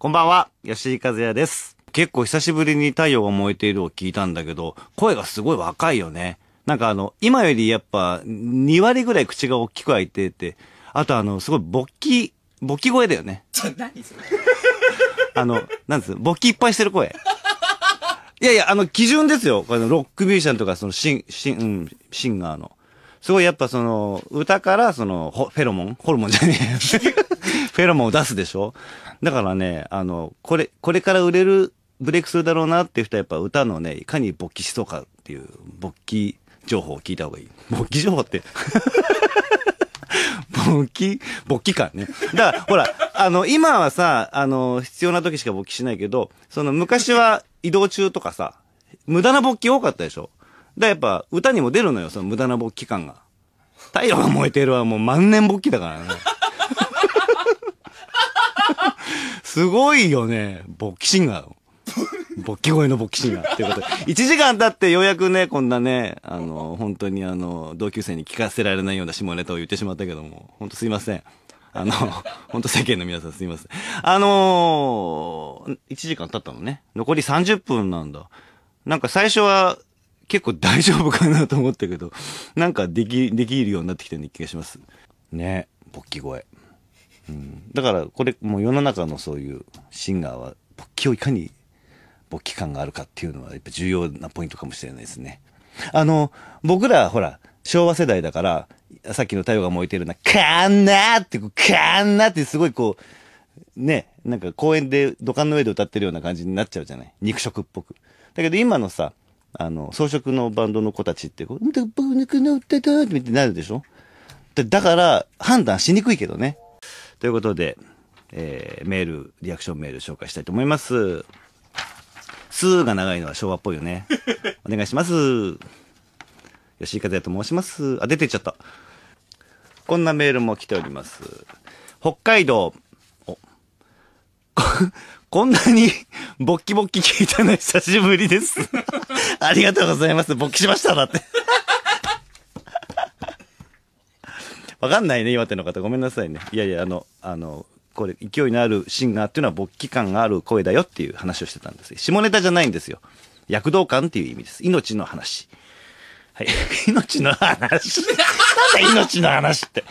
こんばんは、吉井和也です。結構久しぶりに太陽が燃えているを聞いたんだけど、声がすごい若いよね。なんかあの、今よりやっぱ2割ぐらい口が大きく開いてて、あとあの、すごい勃起、勃起声だよね。何それあの、なんです勃起いっぱいしてる声。いやいや、あの、基準ですよ。このロックミュージシャンとか、そのシン、シン、うん、シンガーの。すごいやっぱその、歌からその、フェロモンホルモンじゃねえ。ェロモンを出すでしょだからね、あの、これ、これから売れる、ブレイクするだろうなっていう人はやっぱ歌のね、いかに勃起しそうかっていう、勃起情報を聞いた方がいい。勃起情報って 勃起、勃起感ね。だから、ほら、あの、今はさ、あの、必要な時しか勃起しないけど、その昔は移動中とかさ、無駄な勃起多かったでしょだからやっぱ歌にも出るのよ、その無駄な勃起感が。太陽が燃えてるはもう万年勃起だからね。すごいよね。勃起シンガー。勃起声の勃起シンガーっていうことで。1時間経ってようやくね、こんなね、あの、本当にあの、同級生に聞かせられないような下ネタを言ってしまったけども、本当すいません。あの、本当世間の皆さんすいません。あのー、1時間経ったのね。残り30分なんだ。なんか最初は結構大丈夫かなと思ったけど、なんかでき、できるようになってきたような気がします。ね、勃起声。だからこれもう世の中のそういうシンガーは勃起をいかに勃起感があるかっていうのはやっぱ重要なポイントかもしれないですね。あの、僕らほら、昭和世代だから、さっきの太陽が燃えてるな、カンナーって、カンナーってすごいこう、ね、なんか公園で土管の上で歌ってるような感じになっちゃうじゃない肉食っぽく。だけど今のさ、あの、装飾のバンドの子たちって、こう、僕抜くてたーってなるでしょだから、判断しにくいけどね。ということで、えー、メール、リアクションメール紹介したいと思います。スーが長いのは昭和っぽいよね。お願いします。吉井和也と申します。あ、出てっちゃった。こんなメールも来ております。北海道、お、こ んなに、ボッキボッキ聞いたの久しぶりです。ありがとうございます。勃起しました。だって。わかんないね、岩手の方。ごめんなさいね。いやいや、あの、あの、これ、勢いのあるシンガーっていうのは勃起感がある声だよっていう話をしてたんです。下ネタじゃないんですよ。躍動感っていう意味です。命の話。はい。命の話なん命の話って。